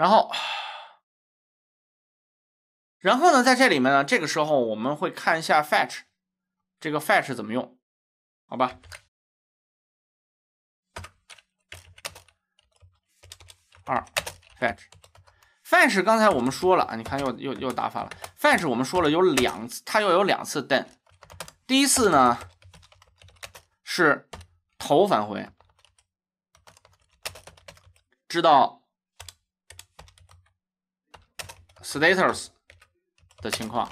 然后，然后呢，在这里面呢，这个时候我们会看一下 fetch 这个 fetch 怎么用，好吧？二 fetch fetch，刚才我们说了啊，你看又又又打发了 fetch，我们说了有两次，它又有两次 d e n 第一次呢是头返回，知道。status 的情况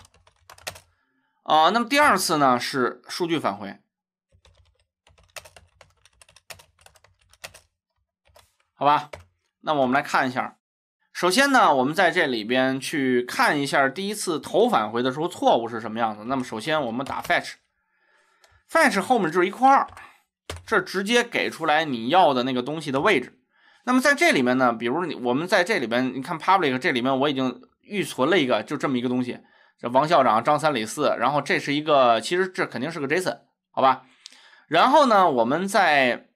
啊，那么第二次呢是数据返回，好吧？那么我们来看一下，首先呢，我们在这里边去看一下第一次头返回的时候错误是什么样子。那么首先我们打 fetch，fetch 后面就是一块二，这直接给出来你要的那个东西的位置。那么在这里面呢，比如你我们在这里边，你看 public 这里面我已经。预存了一个，就这么一个东西。这王校长、张三、李四，然后这是一个，其实这肯定是个 JSON，好吧？然后呢，我们在，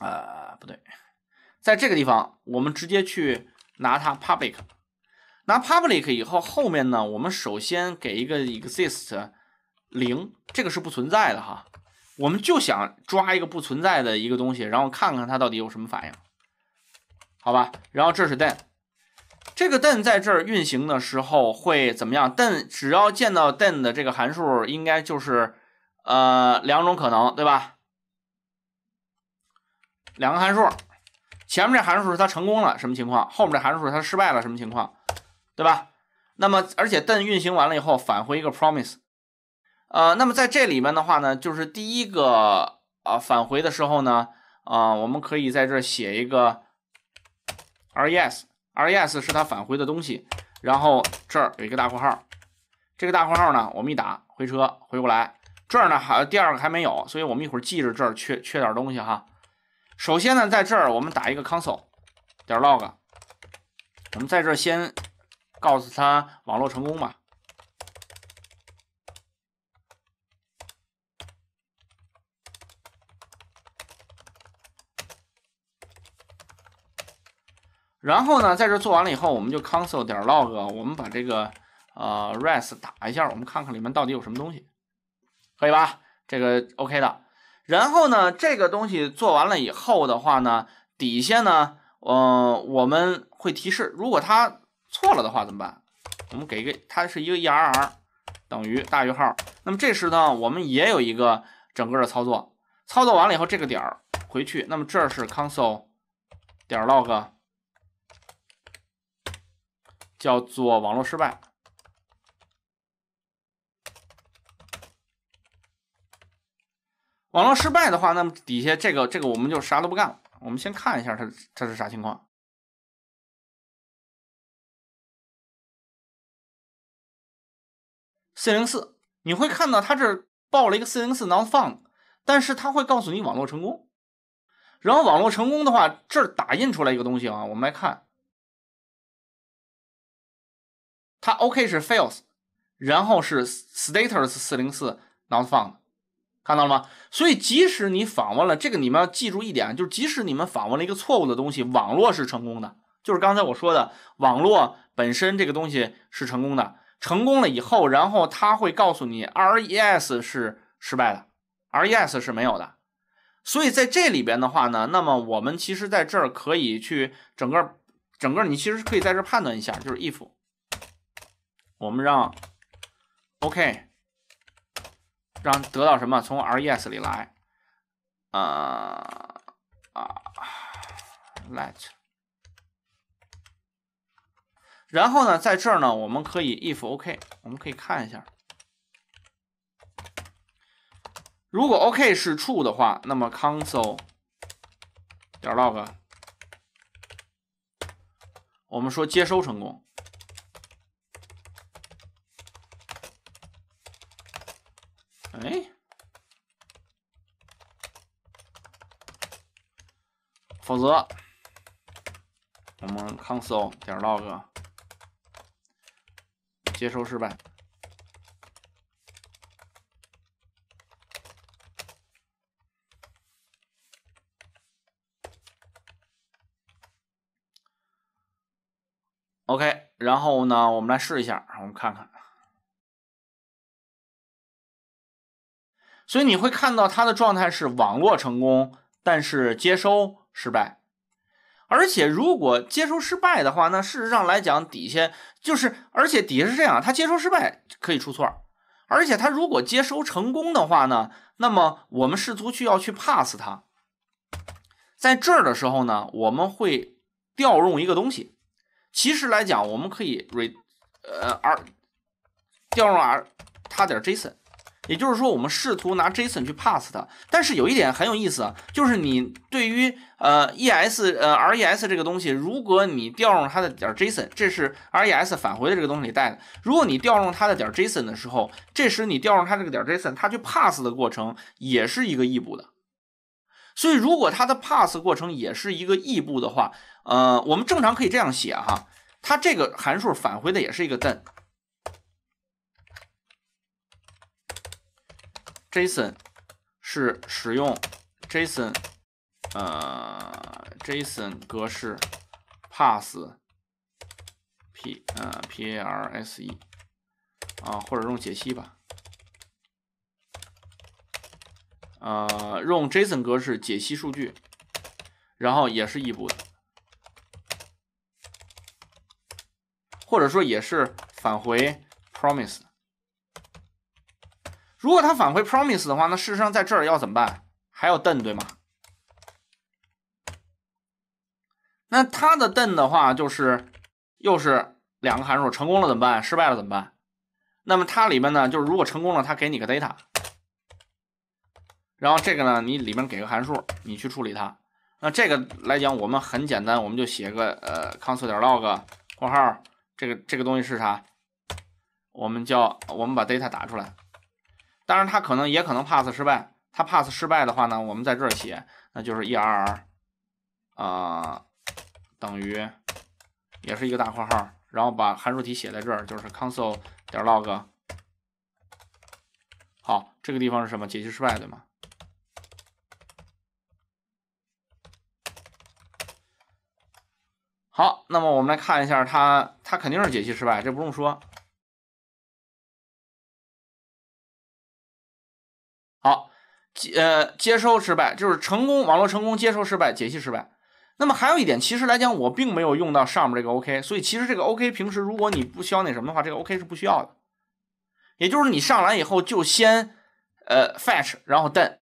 呃，不对，在这个地方，我们直接去拿它 public，拿 public 以后，后面呢，我们首先给一个 exist 零，这个是不存在的哈，我们就想抓一个不存在的一个东西，然后看看它到底有什么反应，好吧？然后这是 then。这个 then 在这儿运行的时候会怎么样？then 只要见到 then 的这个函数，应该就是呃两种可能，对吧？两个函数，前面这函数是它成功了，什么情况？后面这函数是它失败了，什么情况？对吧？那么而且 then 运行完了以后返回一个 promise，呃，那么在这里面的话呢，就是第一个啊返回的时候呢，啊，我们可以在这儿写一个 res。R E S 是它返回的东西，然后这儿有一个大括号，这个大括号呢，我们一打回车回过来，这儿呢还第二个还没有，所以我们一会儿记着这儿缺缺点东西哈。首先呢，在这儿我们打一个 console 点 log，我们在这儿先告诉他网络成功吧。然后呢，在这做完了以后，我们就 console 点 log，我们把这个呃 res 打一下，我们看看里面到底有什么东西，可以吧？这个 OK 的。然后呢，这个东西做完了以后的话呢，底下呢，嗯，我们会提示，如果它错了的话怎么办？我们给一个，它是一个 err 等于大于号。那么这时呢，我们也有一个整个的操作，操作完了以后，这个点儿回去。那么这是 console 点 log。叫做网络失败。网络失败的话，那么底下这个这个我们就啥都不干了。我们先看一下它它是啥情况。c 0 4你会看到它这报了一个 c 0 4 Not Found，但是它会告诉你网络成功。然后网络成功的话，这儿打印出来一个东西啊，我们来看。它 OK 是 f a i l s 然后是 status 四零四 not found，看到了吗？所以即使你访问了这个，你们要记住一点，就是即使你们访问了一个错误的东西，网络是成功的，就是刚才我说的网络本身这个东西是成功的。成功了以后，然后它会告诉你 RES 是失败的，RES 是没有的。所以在这里边的话呢，那么我们其实在这儿可以去整个整个，你其实可以在这判断一下，就是 if。我们让 OK，让得到什么？从 RES 里来，啊啊，Let。然后呢，在这儿呢，我们可以 If OK，我们可以看一下，如果 OK 是 true 的话，那么 Console 点 Log，我们说接收成功。哎，否则，我们 console 点 log，接收失败。OK，然后呢，我们来试一下，我们看看。所以你会看到它的状态是网络成功，但是接收失败。而且如果接收失败的话，那事实上来讲底下就是，而且底下是这样，它接收失败可以出错。而且它如果接收成功的话呢，那么我们试图去要去 pass 它，在这儿的时候呢，我们会调用一个东西。其实来讲，我们可以 re 呃 r 调用 r 它点 json。也就是说，我们试图拿 JSON 去 pass 它，但是有一点很有意思啊，就是你对于呃 ES 呃 RES 这个东西，如果你调用它的点 JSON，这是 RES 返回的这个东西里带的，如果你调用它的点 JSON 的时候，这时你调用它这个点 JSON，它去 pass 的过程也是一个异步的，所以如果它的 pass 过程也是一个异步的话，呃，我们正常可以这样写哈，它这个函数返回的也是一个 then。JSON 是使用 JSON 呃 JSON 格式 p a s s p 呃 parse 啊或者用解析吧，呃用 JSON 格式解析数据，然后也是异步的，或者说也是返回 Promise。如果它返回 Promise 的话，那事实上在这儿要怎么办？还要等，对吗？那它的等的话，就是又是两个函数，成功了怎么办？失败了怎么办？那么它里边呢，就是如果成功了，它给你个 data，然后这个呢，你里面给个函数，你去处理它。那这个来讲，我们很简单，我们就写个呃 console 点 log 括号，这个这个东西是啥？我们叫我们把 data 打出来。当然，它可能也可能 pass 失败。它 pass 失败的话呢，我们在这儿写，那就是 err 啊等于，也是一个大括号，然后把函数体写在这儿，就是 console 点 log。好，这个地方是什么？解析失败，对吗？好，那么我们来看一下，它它肯定是解析失败，这不用说。好，接呃接收失败就是成功网络成功接收失败解析失败。那么还有一点，其实来讲我并没有用到上面这个 OK，所以其实这个 OK 平时如果你不需要那什么的话，这个 OK 是不需要的。也就是你上来以后就先呃 fetch，然后 then，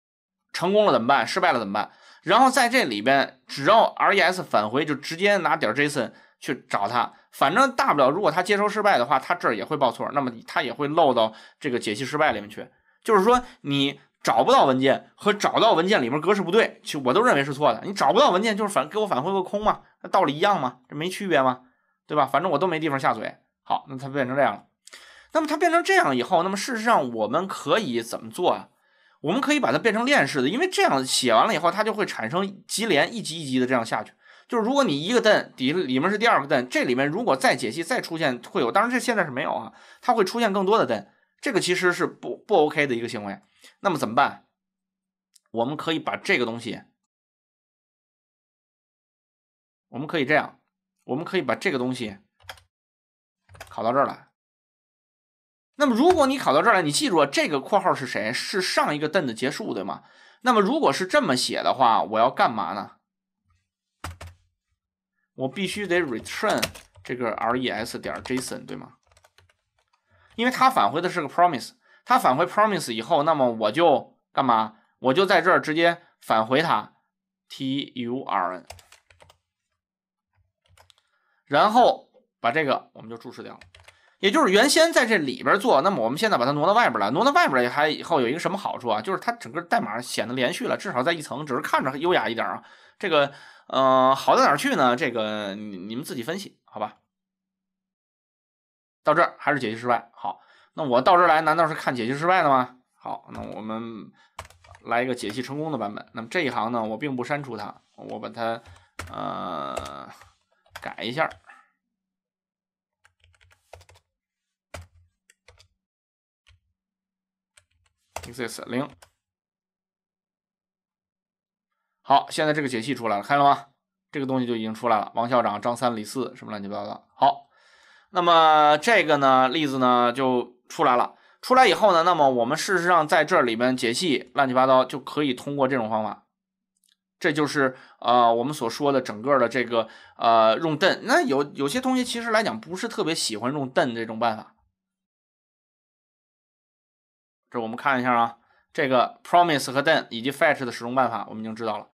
成功了怎么办？失败了怎么办？然后在这里边只要 res 返回就直接拿点 j JSON 去找它。反正大不了如果它接收失败的话，它这儿也会报错，那么它也会漏到这个解析失败里面去。就是说你。找不到文件和找到文件里面格式不对，其实我都认为是错的。你找不到文件就是反给我返回个空嘛，那道理一样嘛，这没区别嘛，对吧？反正我都没地方下嘴。好，那它变成这样了。那么它变成这样以后，那么事实上我们可以怎么做啊？我们可以把它变成链式的，因为这样写完了以后，它就会产生级联，一级一级的这样下去。就是如果你一个 d e n 底里面是第二个 d e n 这里面如果再解析再出现会有，当然这现在是没有啊，它会出现更多的 d e n 这个其实是不不 OK 的一个行为。那么怎么办？我们可以把这个东西，我们可以这样，我们可以把这个东西考到这儿来。那么，如果你考到这儿来，你记住啊，这个括号是谁？是上一个 then 的结束对吗？那么，如果是这么写的话，我要干嘛呢？我必须得 return 这个 res 点 json 对吗？因为它返回的是个 promise。它返回 Promise 以后，那么我就干嘛？我就在这儿直接返回它 turn，然后把这个我们就注释掉了。也就是原先在这里边做，那么我们现在把它挪到外边来，挪到外边来还以后有一个什么好处啊？就是它整个代码显得连续了，至少在一层，只是看着优雅一点啊。这个，嗯，好到哪去呢？这个你们自己分析，好吧。到这儿还是解析失败，好。那我到这儿来，难道是看解析失败的吗？好，那我们来一个解析成功的版本。那么这一行呢，我并不删除它，我把它呃改一下 e x i s t 零。好，现在这个解析出来了，看了吗？这个东西就已经出来了。王校长、张三、李四什么乱七八糟。好，那么这个呢例子呢就。出来了，出来以后呢，那么我们事实上在这里面解析乱七八糟就可以通过这种方法，这就是呃我们所说的整个的这个呃用 d e n 那有有些同学其实来讲不是特别喜欢用 d e n 这种办法，这我们看一下啊，这个 promise 和 d e n 以及 fetch 的使用办法我们已经知道了。